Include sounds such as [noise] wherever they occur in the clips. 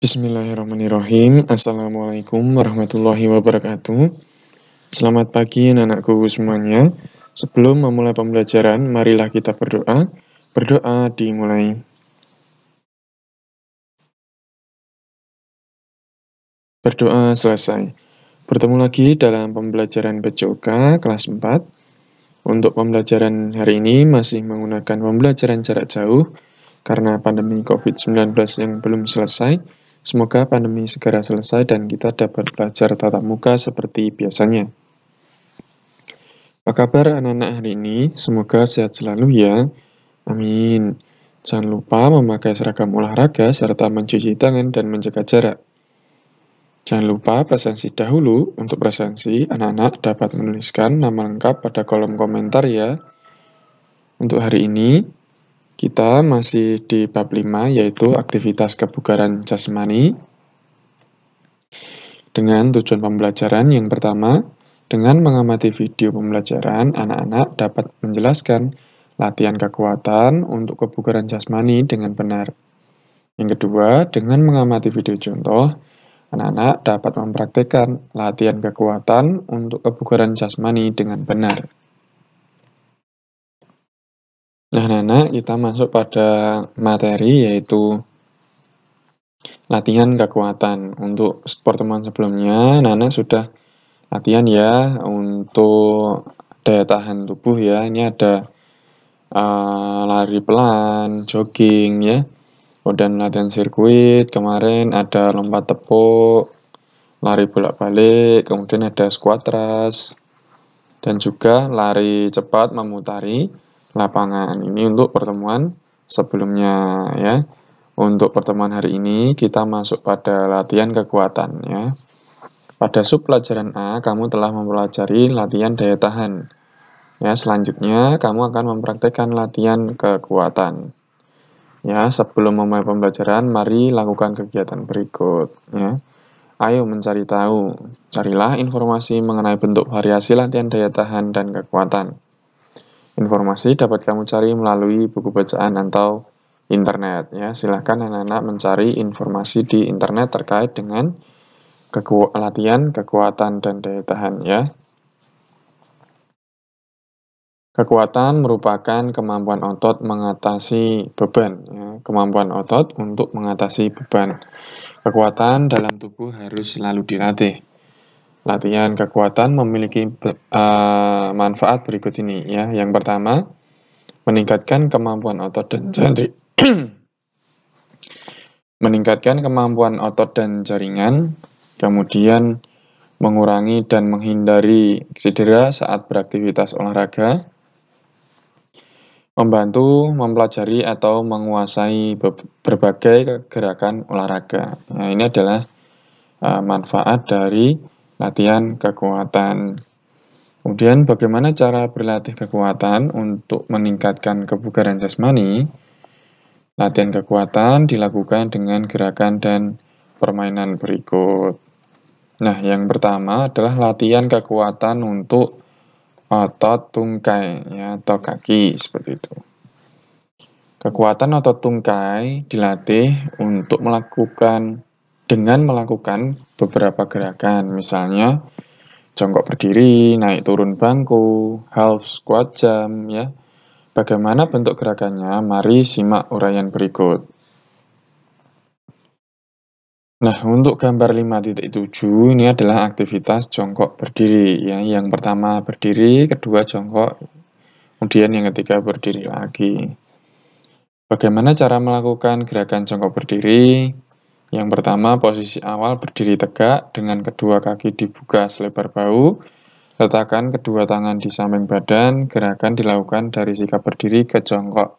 Bismillahirrahmanirrahim. Assalamualaikum warahmatullahi wabarakatuh. Selamat pagi anakku semuanya. Sebelum memulai pembelajaran, marilah kita berdoa. Berdoa dimulai. Berdoa selesai. Bertemu lagi dalam pembelajaran Bejoka kelas 4. Untuk pembelajaran hari ini masih menggunakan pembelajaran jarak jauh karena pandemi COVID-19 yang belum selesai Semoga pandemi segera selesai dan kita dapat belajar tatap muka seperti biasanya. Apa kabar anak-anak hari ini? Semoga sehat selalu ya. Amin. Jangan lupa memakai seragam olahraga serta mencuci tangan dan menjaga jarak. Jangan lupa presensi dahulu. Untuk presensi, anak-anak dapat menuliskan nama lengkap pada kolom komentar ya. Untuk hari ini, kita masih di bab 5 yaitu aktivitas kebugaran jasmani dengan tujuan pembelajaran yang pertama, dengan mengamati video pembelajaran, anak-anak dapat menjelaskan latihan kekuatan untuk kebugaran jasmani dengan benar. Yang kedua, dengan mengamati video contoh, anak-anak dapat mempraktikkan latihan kekuatan untuk kebugaran jasmani dengan benar. Nah, anak-anak, kita masuk pada materi yaitu latihan kekuatan. Untuk pertemuan sebelumnya, anak sudah latihan ya untuk daya tahan tubuh ya. Ini ada uh, lari pelan, jogging ya. Kemudian oh, latihan sirkuit, kemarin ada lompat tepuk, lari bolak-balik, kemudian ada squat thrust, dan juga lari cepat memutari lapangan. Ini untuk pertemuan sebelumnya ya. Untuk pertemuan hari ini kita masuk pada latihan kekuatan ya. Pada sub pelajaran A kamu telah mempelajari latihan daya tahan. Ya, selanjutnya kamu akan mempraktekkan latihan kekuatan. Ya, sebelum memulai pembelajaran, mari lakukan kegiatan berikut, ya. Ayo mencari tahu. Carilah informasi mengenai bentuk variasi latihan daya tahan dan kekuatan. Informasi dapat kamu cari melalui buku bacaan atau internet ya. Silahkan anak-anak mencari informasi di internet terkait dengan keku latihan kekuatan dan daya tahan ya. Kekuatan merupakan kemampuan otot mengatasi beban, ya. kemampuan otot untuk mengatasi beban. Kekuatan dalam tubuh harus selalu dilatih. Latihan kekuatan memiliki uh, manfaat berikut ini ya. Yang pertama, meningkatkan kemampuan otot dan jari. [clears throat] meningkatkan kemampuan otot dan jaringan, kemudian mengurangi dan menghindari cedera saat beraktivitas olahraga, membantu mempelajari atau menguasai berbagai gerakan olahraga. Nah, ini adalah eh, manfaat dari latihan kekuatan. Kemudian bagaimana cara berlatih kekuatan untuk meningkatkan kebugaran jasmani? Latihan kekuatan dilakukan dengan gerakan dan permainan berikut. Nah, yang pertama adalah latihan kekuatan untuk otot tungkai ya, atau kaki seperti itu. Kekuatan otot tungkai dilatih untuk melakukan dengan melakukan beberapa gerakan, misalnya jongkok berdiri, naik turun bangku, half squat jam, ya. Bagaimana bentuk gerakannya? Mari simak uraian berikut. Nah, untuk gambar 5.7 ini adalah aktivitas jongkok berdiri ya. Yang pertama berdiri, kedua jongkok, kemudian yang ketiga berdiri lagi. Bagaimana cara melakukan gerakan jongkok berdiri? Yang pertama, posisi awal berdiri tegak dengan kedua kaki dibuka selebar bahu. Letakkan kedua tangan di samping badan, gerakan dilakukan dari sikap berdiri ke jongkok.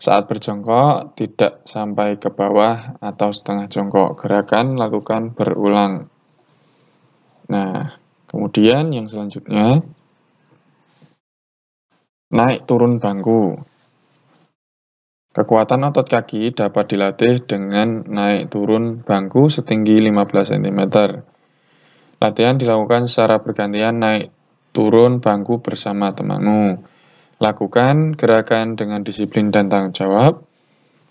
Saat berjongkok, tidak sampai ke bawah atau setengah jongkok. Gerakan lakukan berulang. Nah, kemudian yang selanjutnya, naik turun bangku. Kekuatan otot kaki dapat dilatih dengan naik turun bangku setinggi 15 cm. Latihan dilakukan secara bergantian naik turun bangku bersama temanmu. Lakukan gerakan dengan disiplin dan tanggung jawab.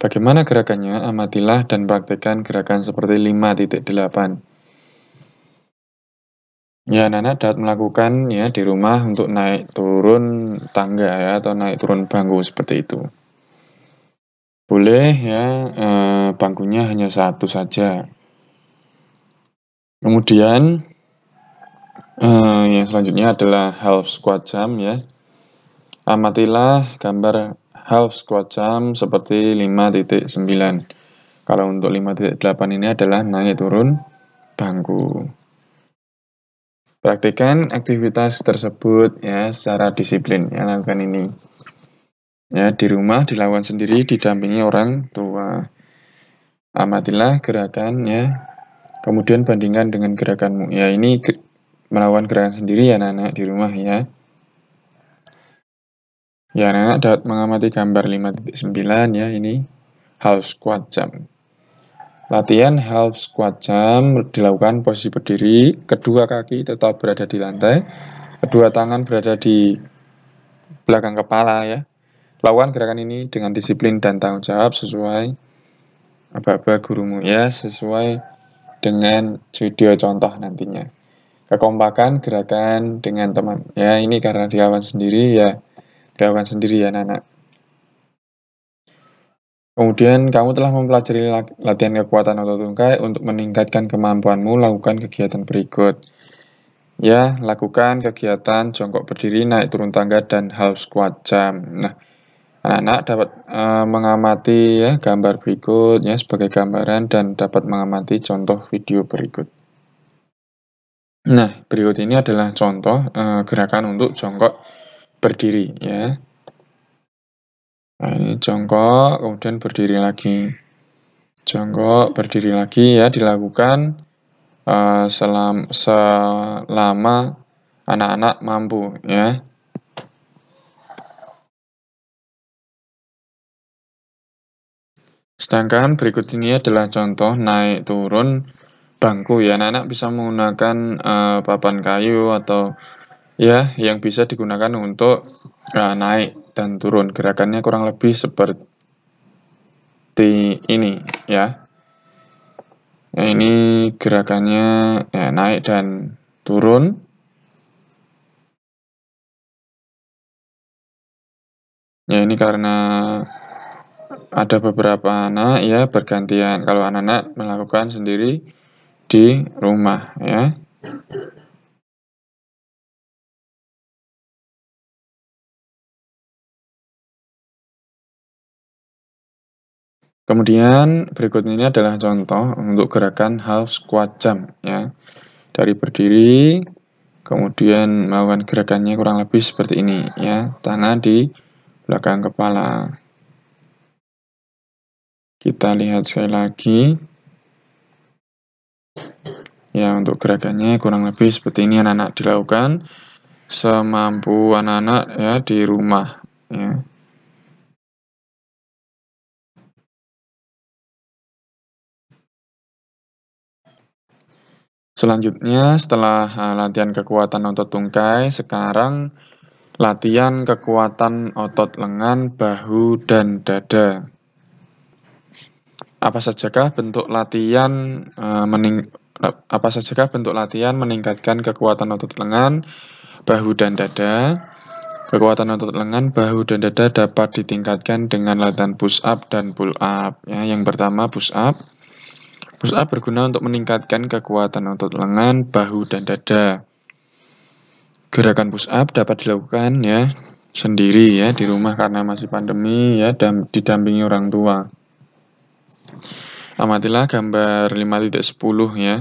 Bagaimana gerakannya? Amatilah dan praktekkan gerakan seperti 5.8. Ya, Nana anak dapat melakukan ya di rumah untuk naik turun tangga ya atau naik turun bangku seperti itu. Boleh ya, e, bangkunya hanya satu saja. Kemudian e, yang selanjutnya adalah half squat jam ya. Amatilah gambar half squat jam seperti 5.9. Kalau untuk 5.8 ini adalah naik turun bangku. Praktikan aktivitas tersebut ya secara disiplin ya lakukan ini. Ya, di rumah dilakukan sendiri didampingi orang tua. Amatilah gerakannya Kemudian bandingkan dengan gerakanmu. Ya, ini melawan gerakan sendiri ya anak-anak di rumah ya. Ya, anak-anak dapat mengamati gambar 5.9 ya ini half squat jam Latihan half squat jam dilakukan posisi berdiri, kedua kaki tetap berada di lantai, kedua tangan berada di belakang kepala ya. Lakukan gerakan ini dengan disiplin dan tanggung jawab sesuai apa-apa gurumu ya, sesuai dengan video contoh nantinya. Kekompakan gerakan dengan teman. Ya, ini karena dilakukan sendiri ya, dilakukan sendiri ya anak-anak. Kemudian kamu telah mempelajari latihan kekuatan otot tungkai untuk meningkatkan kemampuanmu lakukan kegiatan berikut. Ya, lakukan kegiatan jongkok berdiri, naik turun tangga, dan half squat jam. Nah, Anak-anak dapat e, mengamati ya gambar berikutnya sebagai gambaran dan dapat mengamati contoh video berikut. Nah, berikut ini adalah contoh e, gerakan untuk jongkok berdiri ya. Nah, ini jongkok, kemudian berdiri lagi. Jongkok, berdiri lagi ya dilakukan e, selam, selama anak-anak mampu ya. Sedangkan berikut ini adalah contoh naik turun bangku ya. Anak-anak bisa menggunakan uh, papan kayu atau ya yang bisa digunakan untuk uh, naik dan turun. Gerakannya kurang lebih seperti ini ya. Nah, ini gerakannya ya, naik dan turun. Ya ini karena ada beberapa anak ya bergantian kalau anak-anak melakukan sendiri di rumah ya. Kemudian berikut ini adalah contoh untuk gerakan half squat jump ya. Dari berdiri kemudian melakukan gerakannya kurang lebih seperti ini ya, tangan di belakang kepala. Kita lihat sekali lagi. Ya, untuk gerakannya kurang lebih seperti ini anak-anak dilakukan semampu anak-anak ya di rumah ya. Selanjutnya setelah eh, latihan kekuatan otot tungkai, sekarang latihan kekuatan otot lengan, bahu, dan dada. Apa sajakah bentuk latihan uh, mening apa sajakah bentuk latihan meningkatkan kekuatan otot lengan, bahu dan dada? Kekuatan otot lengan, bahu dan dada dapat ditingkatkan dengan latihan push up dan pull up. Ya, yang pertama push up. Push up berguna untuk meningkatkan kekuatan otot lengan, bahu dan dada. Gerakan push up dapat dilakukan ya sendiri ya di rumah karena masih pandemi ya dan didampingi orang tua. Amatilah gambar 5.10 ya.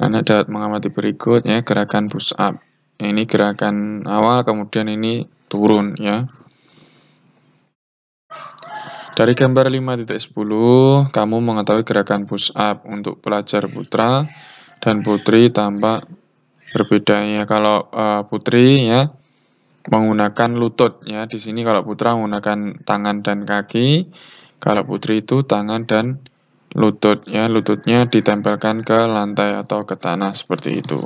Anda dapat mengamati berikutnya gerakan push up. Ini gerakan awal kemudian ini turun ya. Dari gambar 5.10 kamu mengetahui gerakan push up untuk pelajar putra dan putri tampak berbedanya kalau uh, putri ya menggunakan lutut ya di sini kalau putra menggunakan tangan dan kaki kalau putri itu tangan dan lutut ya, lututnya ditempelkan ke lantai atau ke tanah seperti itu.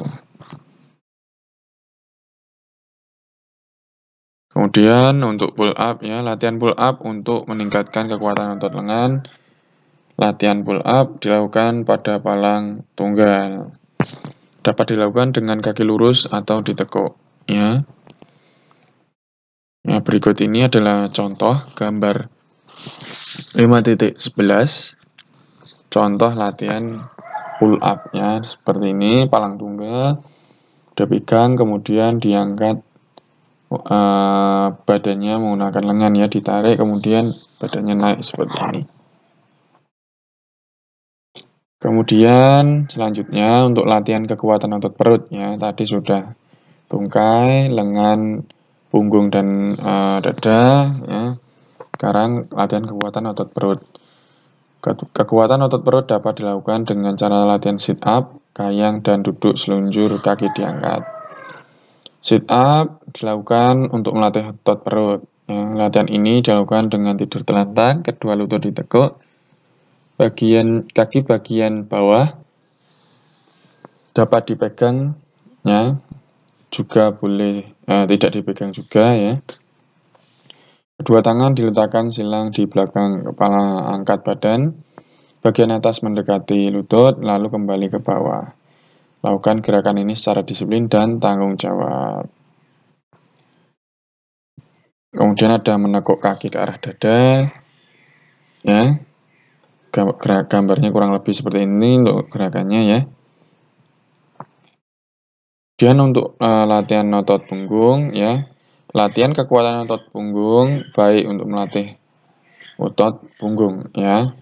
Kemudian untuk pull up ya, latihan pull up untuk meningkatkan kekuatan otot lengan. Latihan pull up dilakukan pada palang tunggal. Dapat dilakukan dengan kaki lurus atau ditekuk ya. Nah, berikut ini adalah contoh gambar 5.11 contoh latihan pull up ya seperti ini palang tunggal udah pegang kemudian diangkat uh, badannya menggunakan lengan ya ditarik kemudian badannya naik seperti ini kemudian selanjutnya untuk latihan kekuatan otot perut ya tadi sudah bungkai lengan punggung dan uh, dada ya sekarang latihan kekuatan otot perut. Kekuatan otot perut dapat dilakukan dengan cara latihan sit up, kayang, dan duduk selunjur kaki diangkat. Sit up dilakukan untuk melatih otot perut. Yang latihan ini dilakukan dengan tidur telentang, kedua lutut ditekuk, bagian kaki bagian bawah dapat dipegang ya juga boleh eh, tidak dipegang juga ya Kedua tangan diletakkan silang di belakang kepala angkat badan, bagian atas mendekati lutut, lalu kembali ke bawah. Lakukan gerakan ini secara disiplin dan tanggung jawab. Kemudian ada menekuk kaki ke arah dada. Ya. Gerak gambarnya kurang lebih seperti ini untuk gerakannya ya. Kemudian untuk uh, latihan otot punggung ya, Latihan kekuatan otot punggung baik untuk melatih otot punggung ya.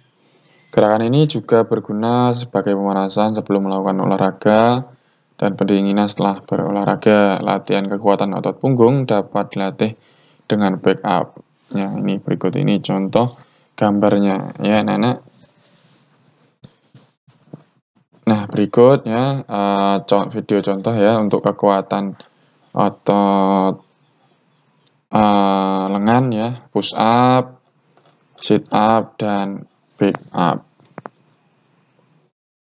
Gerakan ini juga berguna sebagai pemanasan sebelum melakukan olahraga dan pendinginan setelah berolahraga. Latihan kekuatan otot punggung dapat dilatih dengan backup. Ya, ini berikut ini contoh gambarnya ya, anak Nah, berikutnya ya uh, video contoh ya untuk kekuatan otot uh, lengan ya, push up, sit up, dan pick up.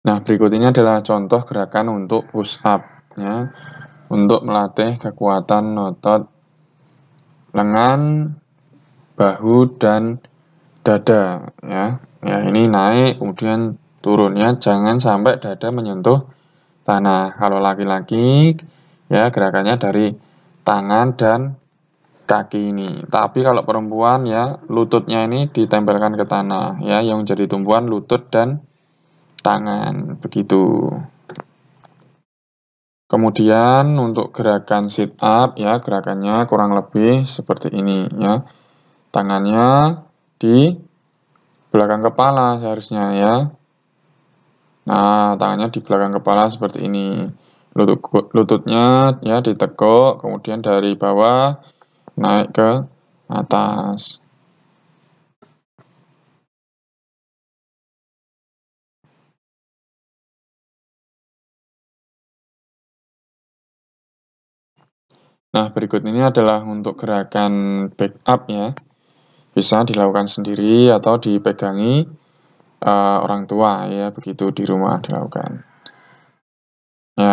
Nah, berikut ini adalah contoh gerakan untuk push up ya. Untuk melatih kekuatan otot lengan, bahu dan dada ya. Ya, ini naik kemudian turunnya jangan sampai dada menyentuh tanah. Kalau laki-laki ya gerakannya dari tangan dan kaki ini. Tapi kalau perempuan ya lututnya ini ditempelkan ke tanah ya yang jadi tumbuhan lutut dan tangan begitu. Kemudian untuk gerakan sit up ya gerakannya kurang lebih seperti ini ya. Tangannya di belakang kepala seharusnya ya. Nah, tangannya di belakang kepala seperti ini lutut, lututnya ya ditekuk, kemudian dari bawah naik ke atas. Nah, berikut ini adalah untuk gerakan backup ya. Bisa dilakukan sendiri atau dipegangi uh, orang tua ya, begitu di rumah dilakukan. Ya,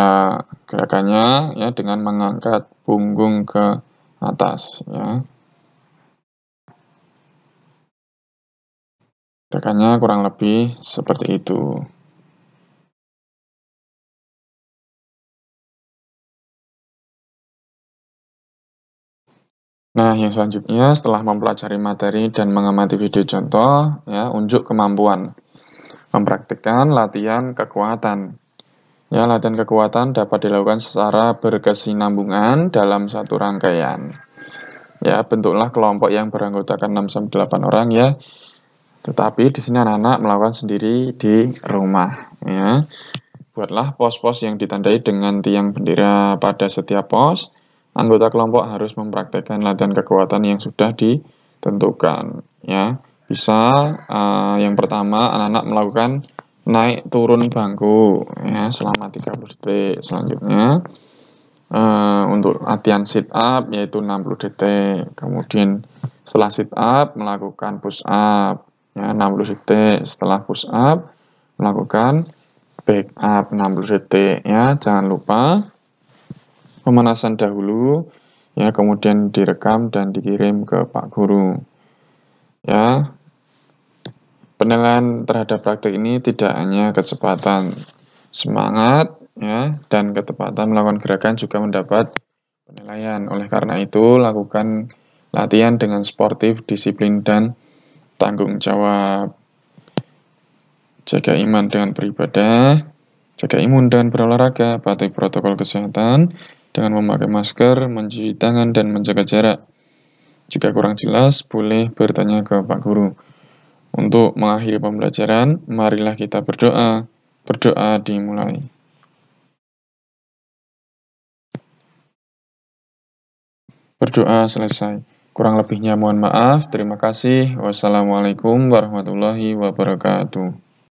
gerakannya ya dengan mengangkat punggung ke atas ya. Gerakannya kurang lebih seperti itu. Nah, yang selanjutnya setelah mempelajari materi dan mengamati video contoh, ya, unjuk kemampuan. Mempraktikkan latihan kekuatan. Ya, latihan kekuatan dapat dilakukan secara berkesinambungan dalam satu rangkaian. Ya, bentuklah kelompok yang beranggotakan 6 sampai 8 orang ya. Tetapi di sini anak-anak melakukan sendiri di rumah ya. Buatlah pos-pos yang ditandai dengan tiang bendera pada setiap pos. Anggota kelompok harus mempraktekkan latihan kekuatan yang sudah ditentukan ya. Bisa uh, yang pertama anak-anak melakukan naik turun bangku ya selama 30 detik. Selanjutnya uh, untuk latihan sit up yaitu 60 detik. Kemudian setelah sit up melakukan push up ya 60 detik. Setelah push up melakukan back up 60 detik ya. Jangan lupa pemanasan dahulu ya kemudian direkam dan dikirim ke Pak Guru. Ya, Penilaian terhadap praktik ini tidak hanya kecepatan semangat ya dan ketepatan melakukan gerakan juga mendapat penilaian. Oleh karena itu, lakukan latihan dengan sportif, disiplin dan tanggung jawab. Jaga iman dengan beribadah, jaga imun dan berolahraga, patuhi protokol kesehatan dengan memakai masker, mencuci tangan dan menjaga jarak. Jika kurang jelas, boleh bertanya ke Pak Guru. Untuk mengakhiri pembelajaran, marilah kita berdoa. Berdoa dimulai. Berdoa selesai. Kurang lebihnya mohon maaf. Terima kasih. Wassalamualaikum warahmatullahi wabarakatuh.